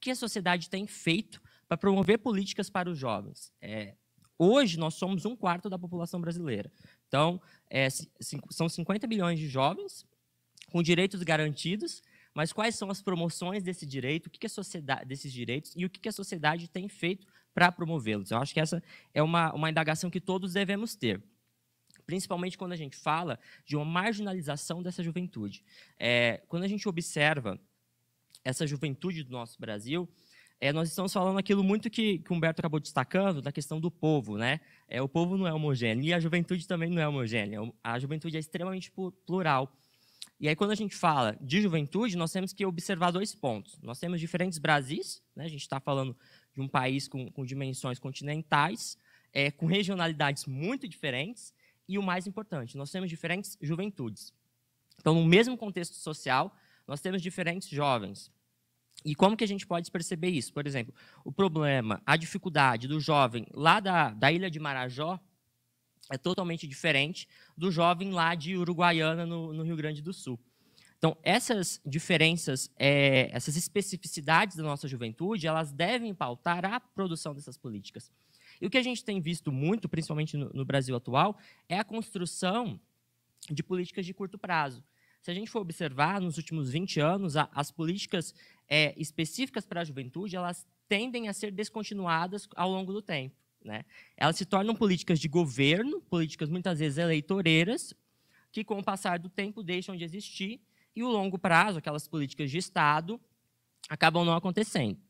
que a sociedade tem feito para promover políticas para os jovens? É, hoje, nós somos um quarto da população brasileira. Então, é, são 50 milhões de jovens com direitos garantidos, mas quais são as promoções desse direito, o que, que a sociedade desses direitos e o que, que a sociedade tem feito para promovê-los? Eu acho que essa é uma, uma indagação que todos devemos ter principalmente quando a gente fala de uma marginalização dessa juventude. É, quando a gente observa essa juventude do nosso Brasil, é, nós estamos falando aquilo muito que, que o Humberto acabou destacando, da questão do povo. Né? É, o povo não é homogêneo, e a juventude também não é homogênea. É a juventude é extremamente plural. E aí, quando a gente fala de juventude, nós temos que observar dois pontos. Nós temos diferentes Brasis, né? a gente está falando de um país com, com dimensões continentais, é, com regionalidades muito diferentes, e o mais importante, nós temos diferentes juventudes. Então, no mesmo contexto social, nós temos diferentes jovens. E como que a gente pode perceber isso? Por exemplo, o problema, a dificuldade do jovem lá da, da ilha de Marajó é totalmente diferente do jovem lá de Uruguaiana, no, no Rio Grande do Sul. Então, essas diferenças, é, essas especificidades da nossa juventude, elas devem pautar a produção dessas políticas. E o que a gente tem visto muito, principalmente no, no Brasil atual, é a construção de políticas de curto prazo. Se a gente for observar, nos últimos 20 anos, a, as políticas é, específicas para a juventude, elas tendem a ser descontinuadas ao longo do tempo. Né? Elas se tornam políticas de governo, políticas muitas vezes eleitoreiras, que com o passar do tempo deixam de existir, e o longo prazo, aquelas políticas de Estado, acabam não acontecendo.